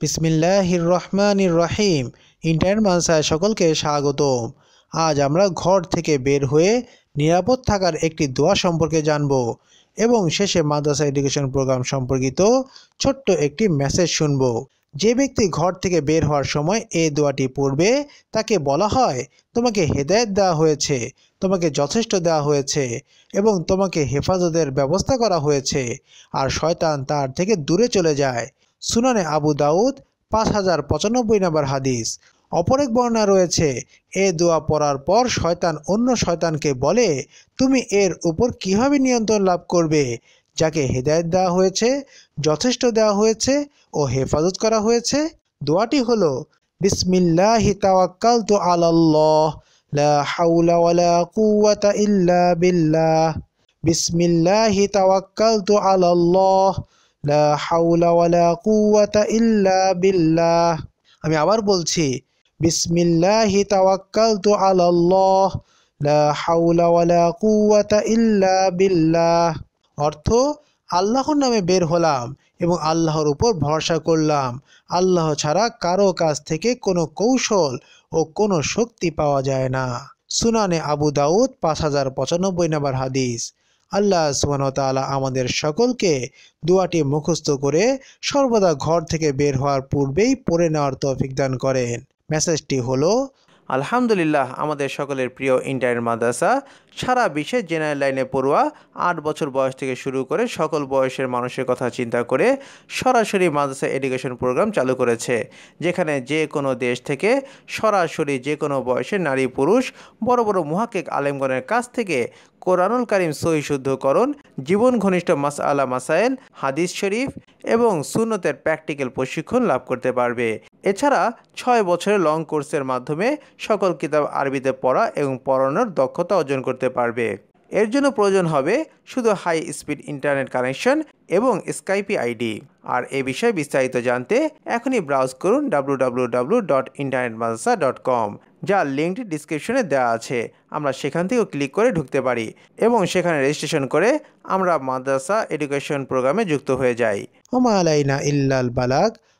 বিসমিল্লাহির রহমানির রহিম ইন্টারনেট মানসায় সকলকে স্বাগতম আজ আমরা ঘর থেকে বের হয়ে নিরাপদ থাকার একটি দোয়া সম্পর্কে জানব এবং শেষে মাদ্রাসা এডুকেশন প্রোগ্রাম সম্পর্কিত ছোট্ট একটি মেসেজ শুনব যে ব্যক্তি ঘর থেকে বের হওয়ার সময় এই দোয়াটি পড়বে তাকে বলা হয় তোমাকে হেদায়ত দেওয়া হয়েছে তোমাকে যথেষ্ট দেওয়া হয়েছে এবং তোমাকে হেফাজতের ব্যবস্থা করা হয়েছে আর শয়তান তার থেকে দূরে চলে যায় সুনানে আবু দাউদ পাঁচ হাজার পঁচানব্বই নম্বর হাদিস অপর এক বর্ণা রয়েছে এ দোয়া পড়ার পর শয়তান অন্য শয়তানকে বলে তুমি এর উপর কীভাবে নিয়ন্ত্রণ লাভ করবে যাকে হেদায়ত দেওয়া হয়েছে যথেষ্ট দেওয়া হয়েছে ও হেফাজত করা হয়েছে দোয়াটি হলো বিসমিল্লাহ তাওয়াক্কাল তো আল্লাহ লা হাউলা ওয়ালা কুওয়াতা ইল্লা বিল্লাহ বিসমিল্লাহ তাওয়াক্কাল তো আল্লাহ লা হাউলা ওয়ালা কুওয়াতা ইল্লা বিল্লাহ আমি আবার বলছি বিসমিল্লাহি তাওয়াক্কালতু আলাল্লাহ লা হাউলা ওয়ালা কুওয়াতা ইল্লা বিল্লাহ অর্থ আল্লাহর নামে বের হলাম এবং আল্লাহর উপর ভরসা করলাম আল্লাহ ছাড়া কারো কাছ থেকে কোনো কৌশল ও কোনো শক্তি পাওয়া যায় না সুনানে আবু দাউদ পাঁচ হাজার পঁচানব্বই নাম্বার হাদিস আল্লাহ সুবাহতালা আমাদের সকলকে দোয়াটি মুখস্থ করে সর্বদা ঘর থেকে বের হওয়ার পূর্বেই পড়ে নেওয়ার তৌফিক দান করেন মেসেজটি হলো আলহামদুলিল্লাহ আমাদের সকলের প্রিয় ইন্টারনেট মাদ্রাসা সারা বিশ্বে জেনারেল লাইনে পড়ুয়া আট বছর বয়স থেকে শুরু করে সকল বয়সের মানুষের কথা চিন্তা করে সরাসরি মাদ্রাসা এডুকেশন প্রোগ্রাম চালু করেছে যেখানে যে কোনো দেশ থেকে সরাসরি যে কোনো বয়সের নারী পুরুষ বড় বড় মুহাকেক আলেমগণের কাছ থেকে কোরআনুল করিম সহি শুদ্ধকরণ জীবন ঘনিষ্ঠ মাস আলা মাসাইল হাদিস শরীফ এবং সুন্নতের প্র্যাকটিক্যাল প্রশিক্ষণ লাভ করতে পারবে এছাড়া ছয় বছরের লং কোর্সের মাধ্যমে সকল কিতাব আরবিতে পড়া এবং পড়ানোর দক্ষতা অর্জন করতে পারবে এর জন্য প্রয়োজন হবে শুধু হাই স্পিড ইন্টারনেট কানেকশন এবং স্কাইপি আইডি আর এ বিষয়ে বিস্তারিত জানতে এখনই ব্রাউজ করুন কম যা লিঙ্কটি ডিসক্রিপশনে দেওয়া আছে আমরা সেখান থেকেও ক্লিক করে ঢুকতে পারি এবং সেখানে রেজিস্ট্রেশন করে আমরা মাদ্রাসা এডুকেশন প্রোগ্রামে যুক্ত হয়ে যাই ইল্লাল বালাগ